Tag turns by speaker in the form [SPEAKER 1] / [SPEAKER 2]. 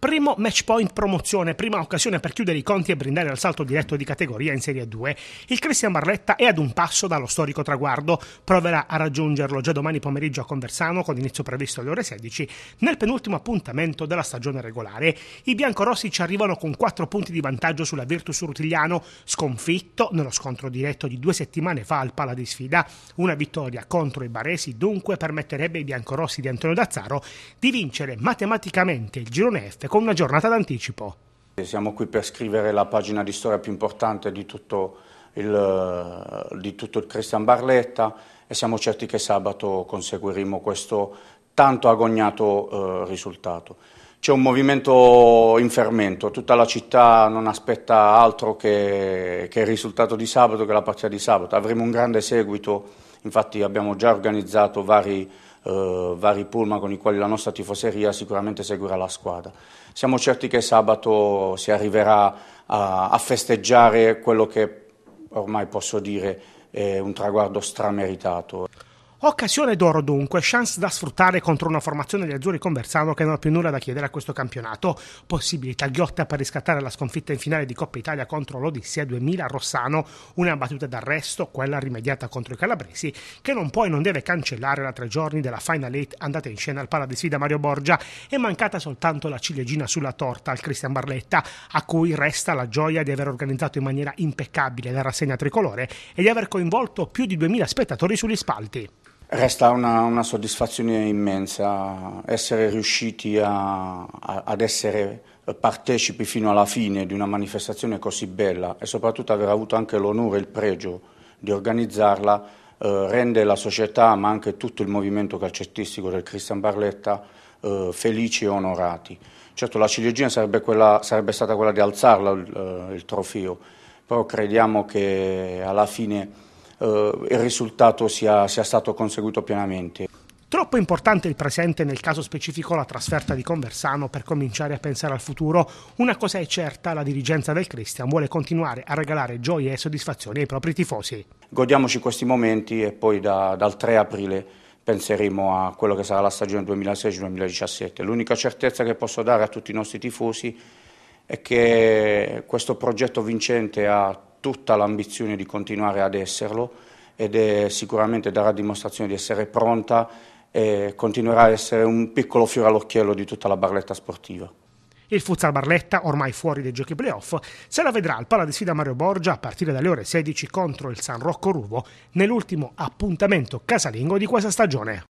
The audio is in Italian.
[SPEAKER 1] Primo match point promozione, prima occasione per chiudere i conti e brindare al salto diretto di categoria in Serie 2. Il Cristian Barletta è ad un passo dallo storico traguardo, proverà a raggiungerlo già domani pomeriggio a Conversano con inizio previsto alle ore 16 nel penultimo appuntamento della stagione regolare. I biancorossi ci arrivano con 4 punti di vantaggio sulla Virtus Rutigliano, sconfitto nello scontro diretto di due settimane fa al Pala di Sfida. Una vittoria contro i baresi dunque permetterebbe ai biancorossi di Antonio Dazzaro di vincere matematicamente il girone F con una giornata d'anticipo.
[SPEAKER 2] Siamo qui per scrivere la pagina di storia più importante di tutto il, di tutto il Christian Barletta e siamo certi che sabato conseguiremo questo tanto agognato eh, risultato. C'è un movimento in fermento, tutta la città non aspetta altro che, che il risultato di sabato, che la partita di sabato. Avremo un grande seguito, infatti abbiamo già organizzato vari eh, vari pullman con i quali la nostra tifoseria sicuramente seguirà la squadra. Siamo certi che sabato si arriverà a, a festeggiare quello che ormai posso dire è un traguardo strameritato.
[SPEAKER 1] Occasione d'oro dunque, chance da sfruttare contro una formazione di azzurri con Versano che non ha più nulla da chiedere a questo campionato. Possibilità ghiotta per riscattare la sconfitta in finale di Coppa Italia contro l'Odissea 2000 Rossano, una battuta d'arresto, quella rimediata contro i calabresi, che non può e non deve cancellare la tre giorni della Final 8 andata in scena al Pala di Sfida Mario Borgia. È mancata soltanto la ciliegina sulla torta al Cristian Barletta, a cui resta la gioia di aver organizzato in maniera impeccabile la rassegna tricolore e di aver coinvolto più di 2000 spettatori sugli spalti.
[SPEAKER 2] Resta una, una, soddisfazione immensa essere riusciti a, a, ad essere partecipi fino alla fine di una manifestazione così bella e soprattutto aver avuto anche l'onore e il pregio di organizzarla eh, rende la società ma anche tutto il movimento calcettistico del Cristian Barletta eh, felici e onorati. Certo la ciliegina sarebbe, quella, sarebbe stata quella di alzarla eh, il trofeo, però crediamo che alla fine eh, il risultato sia, sia stato conseguito pienamente.
[SPEAKER 1] Troppo importante il presente, nel caso specifico la trasferta di Conversano, per cominciare a pensare al futuro. Una cosa è certa, la dirigenza del Christian vuole continuare a regalare gioie e soddisfazioni ai propri tifosi.
[SPEAKER 2] Godiamoci questi momenti e poi da, dal 3 aprile penseremo a quello che sarà la stagione 2016-2017. L'unica certezza che posso dare a tutti i nostri tifosi è che questo progetto vincente ha tutta l'ambizione di continuare ad esserlo ed è, sicuramente darà dimostrazione di essere pronta e continuerà a essere un piccolo fiore all'occhiello di tutta la barletta sportiva.
[SPEAKER 1] Il futsal Barletta, ormai fuori dai giochi playoff, se la vedrà al pala di sfida Mario Borgia a partire dalle ore 16 contro il San Rocco Ruvo nell'ultimo appuntamento casalingo di questa stagione.